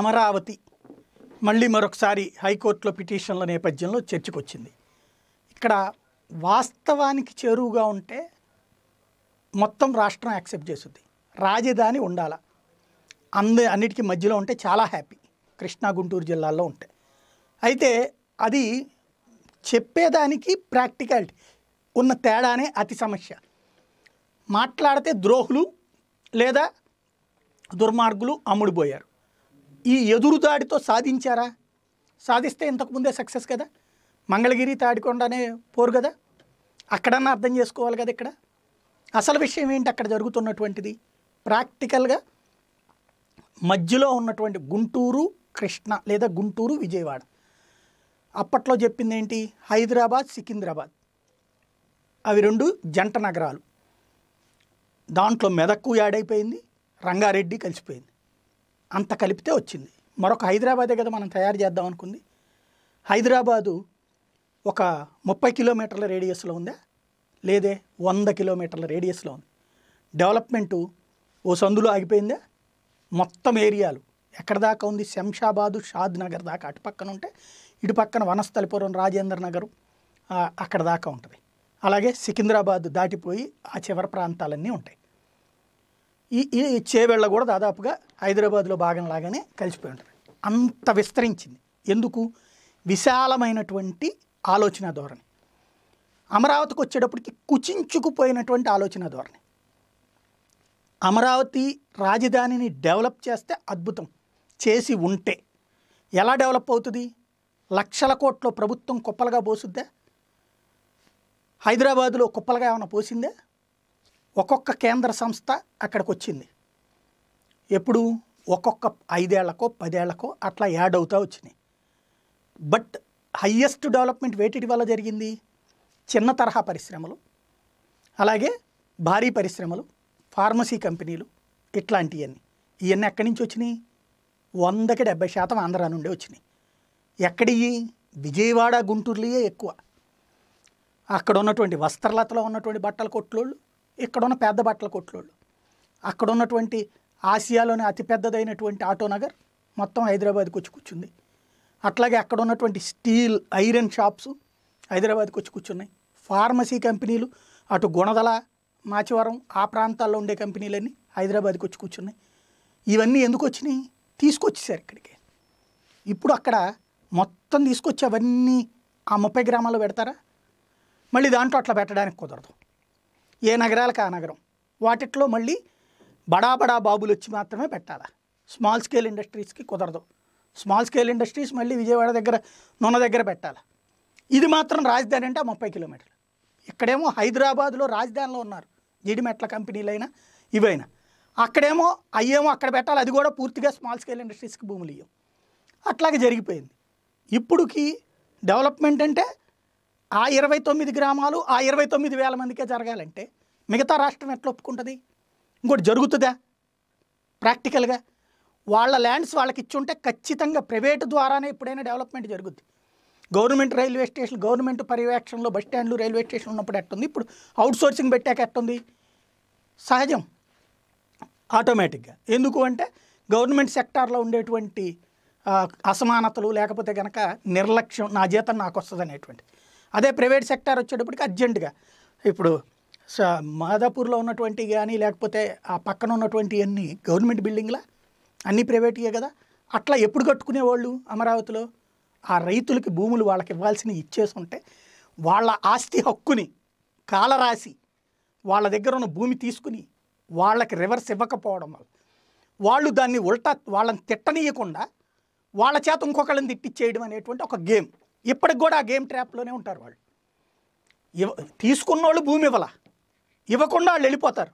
అమరావతి మళ్ళీ మరొకసారి హైకోర్టులో పిటిషన్ల నేపథ్యంలో చర్చకొచ్చింది ఇక్కడ వాస్తవానికి చేరువుగా ఉంటే మొత్తం రాష్ట్రం యాక్సెప్ట్ చేస్తుంది రాజధాని ఉండాల అంద అన్నిటికీ మధ్యలో ఉంటే చాలా హ్యాపీ కృష్ణా గుంటూరు జిల్లాల్లో ఉంటే అయితే అది చెప్పేదానికి ప్రాక్టికాలిటీ ఉన్న తేడానే అతి సమస్య మాట్లాడితే ద్రోహులు లేదా దుర్మార్గులు అమ్ముడుపోయారు ఈ ఎదురుదాడితో సాధించారా సాధిస్తే ఇంతకుముందే సక్సెస్ కదా మంగళగిరి తాడికొండనే పోరు కదా అక్కడన్నా అర్థం చేసుకోవాలి కదా ఇక్కడ అసలు విషయం ఏంటి అక్కడ జరుగుతున్నటువంటిది ప్రాక్టికల్గా మధ్యలో ఉన్నటువంటి గుంటూరు కృష్ణ లేదా గుంటూరు విజయవాడ అప్పట్లో చెప్పింది ఏంటి హైదరాబాద్ సికింద్రాబాద్ అవి రెండు జంట నగరాలు దాంట్లో మెదక్కు యాడ్ అయిపోయింది రంగారెడ్డి కలిసిపోయింది అంత కలిపితే వచ్చింది మరొక హైదరాబాదే కదా మనం తయారు చేద్దాం అనుకుంది హైదరాబాదు ఒక ముప్పై కిలోమీటర్ల రేడియస్లో ఉందా లేదే వంద కిలోమీటర్ల రేడియస్లో ఉంది డెవలప్మెంటు ఓ సందులో ఆగిపోయిందా మొత్తం ఏరియాలు ఎక్కడ దాకా ఉంది శంషాబాదు షాద్ నగర్ దాకా అటు పక్కన ఉంటే ఇటు పక్కన వనస్థలిపురం రాజేంద్ర నగరు అక్కడ దాకా ఉంటుంది అలాగే సికింద్రాబాద్ దాటిపోయి ఆ చివరి ప్రాంతాలన్నీ ఉంటాయి ఈ ఈ చేవెళ్ళ కూడా దాదాపుగా హైదరాబాద్లో భాగంలాగానే కలిసిపోయి ఉంటుంది అంత విస్తరించింది ఎందుకు విశాలమైనటువంటి ఆలోచన ధోరణి అమరావతికి వచ్చేటప్పటికి కుచించుకుపోయినటువంటి ఆలోచన ధోరణి అమరావతి రాజధానిని డెవలప్ చేస్తే అద్భుతం చేసి ఉంటే ఎలా డెవలప్ అవుతుంది లక్షల కోట్లో ప్రభుత్వం కుప్పలుగా పోసుద్దా హైదరాబాదులో కుప్పలుగా ఏమైనా పోసిందే ఒక్కొక్క కేంద్ర సంస్థ అక్కడికి వచ్చింది ఎప్పుడు ఒక్కొక్క ఐదేళ్లకో పదేళ్లకో అట్లా యాడ్ అవుతూ వచ్చినాయి బట్ హయ్యెస్ట్ డెవలప్మెంట్ వేటిటి వల్ల జరిగింది చిన్న తరహా పరిశ్రమలు అలాగే భారీ పరిశ్రమలు ఫార్మసీ కంపెనీలు ఇట్లాంటివన్నీ ఇవన్నీ ఎక్కడి నుంచి వచ్చినాయి వందకి డెబ్బై శాతం ఆంధ్ర నుండి వచ్చినాయి ఎక్కడివి విజయవాడ గుంటూరులయే ఎక్కువ అక్కడ ఉన్నటువంటి వస్త్రలతలో ఉన్నటువంటి బట్టల కొట్లోళ్ళు ఇక్కడున్న పెద్ద బట్టల కొట్లోళ్ళు అక్కడ ఉన్నటువంటి ఆసియాలోనే అతిపెద్దదైనటువంటి ఆటోనగర్ మొత్తం హైదరాబాద్కి వచ్చి కూర్చుంది అట్లాగే అక్కడ ఉన్నటువంటి స్టీల్ ఐరన్ షాప్స్ హైదరాబాద్కి వచ్చి కూర్చున్నాయి ఫార్మసీ కంపెనీలు అటు గుణదల మాచివరం ఆ ప్రాంతాల్లో ఉండే కంపెనీలన్నీ హైదరాబాద్కి వచ్చి కూర్చున్నాయి ఇవన్నీ ఎందుకు వచ్చినాయి తీసుకొచ్చేసారు ఇక్కడికి ఇప్పుడు అక్కడ మొత్తం తీసుకొచ్చి అవన్నీ ఆ ముప్పై గ్రామాల్లో పెడతారా మళ్ళీ దాంట్లో అట్లా పెట్టడానికి కుదరదు ఏ నగరాలకు ఆ నగరం వాటిట్లో మళ్ళీ బడా బడా బాబులు వచ్చి మాత్రమే పెట్టాలా స్మాల్ స్కేల్ ఇండస్ట్రీస్కి కుదరదు స్మాల్ స్కేల్ ఇండస్ట్రీస్ మళ్ళీ విజయవాడ దగ్గర నున్న దగ్గర పెట్టాలి ఇది మాత్రం రాజధాని అంటే ముప్పై కిలోమీటర్లు ఇక్కడేమో హైదరాబాద్లో రాజధానిలో ఉన్నారు జీడిమెట్ల కంపెనీలైనా ఇవైనా అక్కడేమో అయ్యేమో అక్కడ పెట్టాలి అది కూడా పూర్తిగా స్మాల్ స్కేల్ ఇండస్ట్రీస్కి భూములు ఇవ్వం అట్లాగే జరిగిపోయింది ఇప్పుడుకి డెవలప్మెంట్ అంటే ఆ ఇరవై తొమ్మిది గ్రామాలు ఆ ఇరవై తొమ్మిది వేల మందికే జరగాలంటే మిగతా రాష్ట్రం ఎట్లా ఒప్పుకుంటుంది ఇంకోటి జరుగుతుందా ప్రాక్టికల్గా వాళ్ళ ల్యాండ్స్ వాళ్ళకి ఇచ్చి ఉంటే ఖచ్చితంగా ప్రైవేటు ద్వారానే ఎప్పుడైనా డెవలప్మెంట్ జరుగుద్ది గవర్నమెంట్ రైల్వే స్టేషన్ గవర్నమెంట్ పర్యవేక్షణలో బస్ స్టాండ్లు రైల్వే స్టేషన్ ఉన్నప్పుడు ఎట్టుంది ఇప్పుడు అవుట్ సోర్సింగ్ పెట్టాక ఎట్టుంది సహజం ఆటోమేటిక్గా ఎందుకు అంటే గవర్నమెంట్ సెక్టార్లో ఉండేటువంటి అసమానతలు లేకపోతే కనుక నిర్లక్ష్యం నా జీతం నాకు వస్తుంది అనేటువంటిది అదే ప్రైవేట్ సెక్టార్ వచ్చేటప్పటికి అర్జెంటుగా ఇప్పుడు మాదాపూర్లో ఉన్నటువంటి కానీ లేకపోతే ఆ పక్కన ఉన్నటువంటి అన్ని గవర్నమెంట్ బిల్డింగ్లా అన్నీ ప్రైవేట్యే కదా అట్లా ఎప్పుడు కట్టుకునేవాళ్ళు అమరావతిలో ఆ రైతులకి భూములు వాళ్ళకి ఇవ్వాల్సినవి ఇచ్చేసి ఉంటే వాళ్ళ ఆస్తి హక్కుని కాలరాసి వాళ్ళ దగ్గర ఉన్న భూమి తీసుకుని వాళ్ళకి రివర్స్ ఇవ్వకపోవడం వల్ల వాళ్ళు దాన్ని ఉల్టా వాళ్ళని తిట్టనీయకుండా వాళ్ళ చేత ఇంకొకళ్ళని తిట్టించేయడం అనేటువంటి ఒక గేమ్ ఇప్పటికి కూడా ఆ గేమ్ ట్రాప్లోనే ఉంటారు వాళ్ళు ఇవ తీసుకున్న వాళ్ళు భూమి ఇవ్వాల ఇవ్వకుండా వాళ్ళు వెళ్ళిపోతారు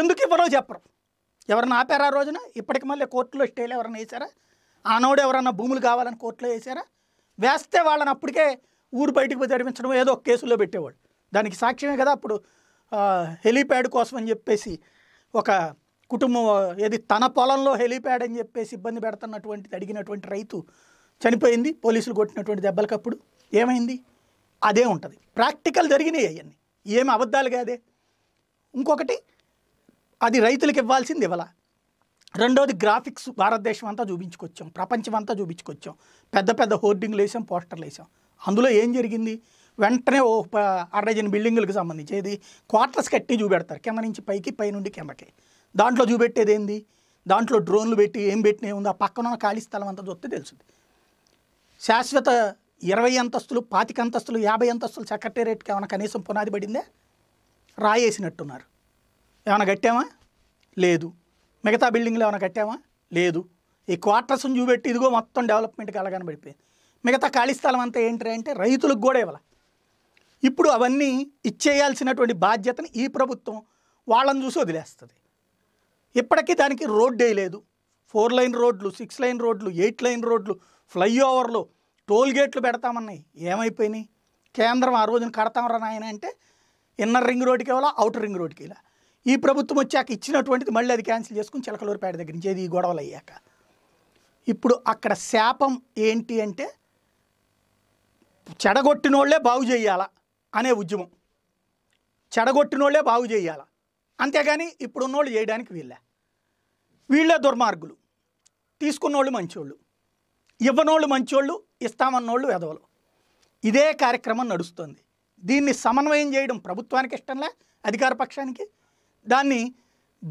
ఎందుకు ఇవ్వరో చెప్పరు ఎవరన్నా ఆపారా రోజున ఇప్పటికి మళ్ళీ కోర్టులో స్టేలు ఎవరన్నా వేసారా ఆనోడు ఎవరన్నా భూములు కావాలని కోర్టులో వేసారా వేస్తే వాళ్ళని అప్పటికే ఊరు బయటకు జరిపించడం ఏదో ఒక కేసులో పెట్టేవాళ్ళు దానికి సాక్ష్యమే కదా అప్పుడు హెలీప్యాడ్ కోసం అని చెప్పేసి ఒక కుటుంబం ఏది తన పొలంలో హెలీప్యాడ్ అని చెప్పేసి ఇబ్బంది పెడుతున్నటువంటిది అడిగినటువంటి రైతు చనిపోయింది పోలీసులు కొట్టినటువంటి దెబ్బలకప్పుడు ఏమైంది అదే ఉంటుంది ప్రాక్టికల్ జరిగినాయి అవన్నీ ఏమి అబద్ధాలు కాదే ఇంకొకటి అది రైతులకు ఇవ్వాల్సింది ఇవ్వాల రెండోది గ్రాఫిక్స్ భారతదేశం అంతా చూపించుకొచ్చాం ప్రపంచం అంతా చూపించుకొచ్చాం పెద్ద పెద్ద హోర్డింగ్లు వేసాం పోస్టర్లు వేసాం అందులో ఏం జరిగింది వెంటనే ఓ అరడజన్ బిల్డింగులకు సంబంధించి ఇది క్వార్టర్స్ కట్టి చూపెడతారు కింద నుంచి పైకి పై నుండి కిందకి దాంట్లో చూపెట్టేది ఏంది దాంట్లో డ్రోన్లు పెట్టి ఏం పెట్టినా ఉంది ఆ పక్కన ఉన్న ఖాళీ స్థలం అంతా చూస్తే తెలుస్తుంది శాశ్వత ఇరవై అంతస్తులు పాతిక అంతస్తులు యాభై అంతస్తులు సెక్రటేరియట్కి ఏమైనా కనీసం పునాది పడిందే రాయేసినట్టున్నారు ఏమైనా కట్టామా లేదు మిగతా బిల్డింగ్లు ఏమైనా కట్టామా లేదు ఈ క్వార్టర్స్ని చూపెట్టి ఇదిగో మొత్తం డెవలప్మెంట్కి అలాగని పడిపోయింది మిగతా ఖాళీ స్థలం అంతా ఏంటి అంటే రైతులకు కూడా ఇవ్వాలి ఇప్పుడు అవన్నీ ఇచ్చేయాల్సినటువంటి బాధ్యతని ఈ ప్రభుత్వం వాళ్ళని చూసి వదిలేస్తుంది ఇప్పటికీ దానికి రోడ్డే లేదు ఫోర్ లైన్ రోడ్లు సిక్స్ లైన్ రోడ్లు ఎయిట్ లైన్ రోడ్లు ఫ్లైఓవర్లు టోల్ గేట్లు పెడతామన్నాయి ఏమైపోయినాయి కేంద్రం ఆ రోజున కడతామరా నాయన అంటే ఇన్నర్ రింగ్ రోడ్డుకి వెళ్ళా అవుటర్ రింగ్ రోడ్డుకి వెళ్ళా ఈ ప్రభుత్వం వచ్చాక ఇచ్చినటువంటిది మళ్ళీ అది క్యాన్సిల్ చేసుకుని చిలకలూరుపేట దగ్గర నుంచి ఈ గొడవలు అయ్యాక ఇప్పుడు అక్కడ శాపం ఏంటి అంటే చెడగొట్టినోళ్లే బాగు చేయాలా అనే ఉద్యమం చెడగొట్టినోళ్లే బాగు చేయాలా అంతేగాని ఇప్పుడున్నోళ్ళు చేయడానికి వీళ్ళే వీళ్ళే దుర్మార్గులు తీసుకున్నోళ్ళు మంచోళ్ళు ఇవ్వనోళ్ళు మంచోళ్ళు ఇస్తామన్నోళ్ళు వెదవలు ఇదే కార్యక్రమం నడుస్తుంది దీన్ని సమన్వయం చేయడం ప్రభుత్వానికి ఇష్టంలే అధికార పక్షానికి దాన్ని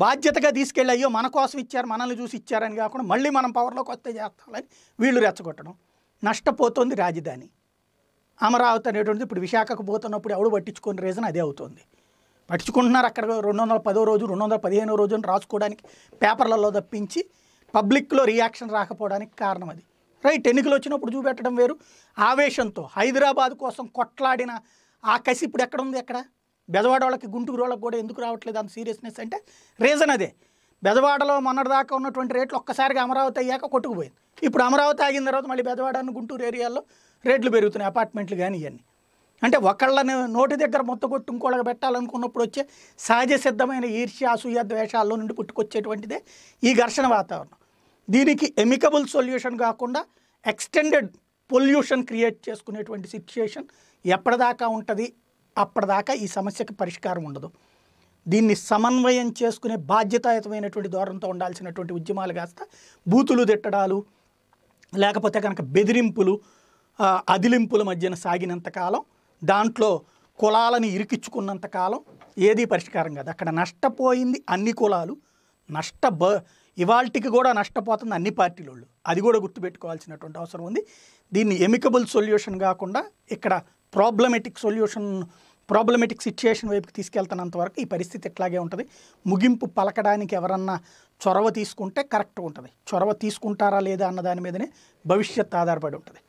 బాధ్యతగా తీసుకెళ్ళి అయ్యో మన కోసం ఇచ్చారు మనల్ని చూసి ఇచ్చారని కాకుండా మళ్ళీ మనం పవర్లోకి వస్తే చేస్తామని వీళ్ళు రెచ్చగొట్టడం నష్టపోతుంది రాజధాని అమరావతి అనేటువంటిది ఇప్పుడు విశాఖకు పోతున్నప్పుడు ఎవడు పట్టించుకున్న రీజన్ అదే అవుతుంది పట్టించుకుంటున్నారు అక్కడ రెండు వందల పదో రోజు రెండు వందల పదిహేనో రోజు రాసుకోవడానికి పేపర్లలో తప్పించి పబ్లిక్లో రియాక్షన్ రాకపోవడానికి కారణం అది రైట్ ఎన్నికలు వచ్చినప్పుడు చూపెట్టడం వేరు ఆవేశంతో హైదరాబాద్ కోసం కొట్లాడిన ఆ కసి ఇప్పుడు ఎక్కడ ఉంది ఎక్కడ బెజవాడ వాళ్ళకి గుంటూరు వాళ్ళకి కూడా ఎందుకు రావట్లేదు అంత సీరియస్నెస్ అంటే రీజన్ అదే బెజవాడలో మొన్నటిదాకా ఉన్నటువంటి రేట్లు ఒక్కసారిగా అమరావతి అయ్యాక కొట్టుకుపోయింది ఇప్పుడు అమరావతి ఆగిన తర్వాత మళ్ళీ బెజవాడను గుంటూరు ఏరియాల్లో రేట్లు పెరుగుతున్నాయి అపార్ట్మెంట్లు కానీ ఇవన్నీ అంటే ఒకళ్ళని నోటి దగ్గర మొత్తగొట్టు ఇంకోళ్ళకి పెట్టాలనుకున్నప్పుడు వచ్చే సహజ సిద్ధమైన ఈర్ష్య అసూయ ద్వేషాల్లో నుండి పుట్టుకొచ్చేటువంటిదే ఈ ఘర్షణ వాతావరణం దీనికి ఎమికబుల్ సొల్యూషన్ కాకుండా ఎక్స్టెండెడ్ పొల్యూషన్ క్రియేట్ చేసుకునేటువంటి సిచ్యుయేషన్ ఎప్పటిదాకా ఉంటుంది అప్పటిదాకా ఈ సమస్యకి పరిష్కారం ఉండదు దీన్ని సమన్వయం చేసుకునే బాధ్యతాయుతమైనటువంటి ధోరణితో ఉండాల్సినటువంటి ఉద్యమాలు కాస్త బూతులు తిట్టడాలు లేకపోతే కనుక బెదిరింపులు అదిలింపుల మధ్యన సాగినంతకాలం దాంట్లో కులాలని కాలం ఏదీ పరిష్కారం కాదు అక్కడ నష్టపోయింది అన్ని కులాలు నష్ట ఇవాళకి కూడా నష్టపోతుంది అన్ని పార్టీల వాళ్ళు అది కూడా గుర్తుపెట్టుకోవాల్సినటువంటి అవసరం ఉంది దీన్ని ఎమికబుల్ సొల్యూషన్ కాకుండా ఇక్కడ ప్రాబ్లమెటిక్ సొల్యూషన్ ప్రాబ్లమెటిక్ సిచ్యుయేషన్ వైపుకి తీసుకెళ్తున్నంత వరకు ఈ పరిస్థితి ఇట్లాగే ఉంటుంది ముగింపు పలకడానికి ఎవరన్నా చొరవ తీసుకుంటే కరెక్ట్గా ఉంటుంది చొరవ తీసుకుంటారా లేదా అన్న దాని మీదనే భవిష్యత్ ఆధారపడి ఉంటుంది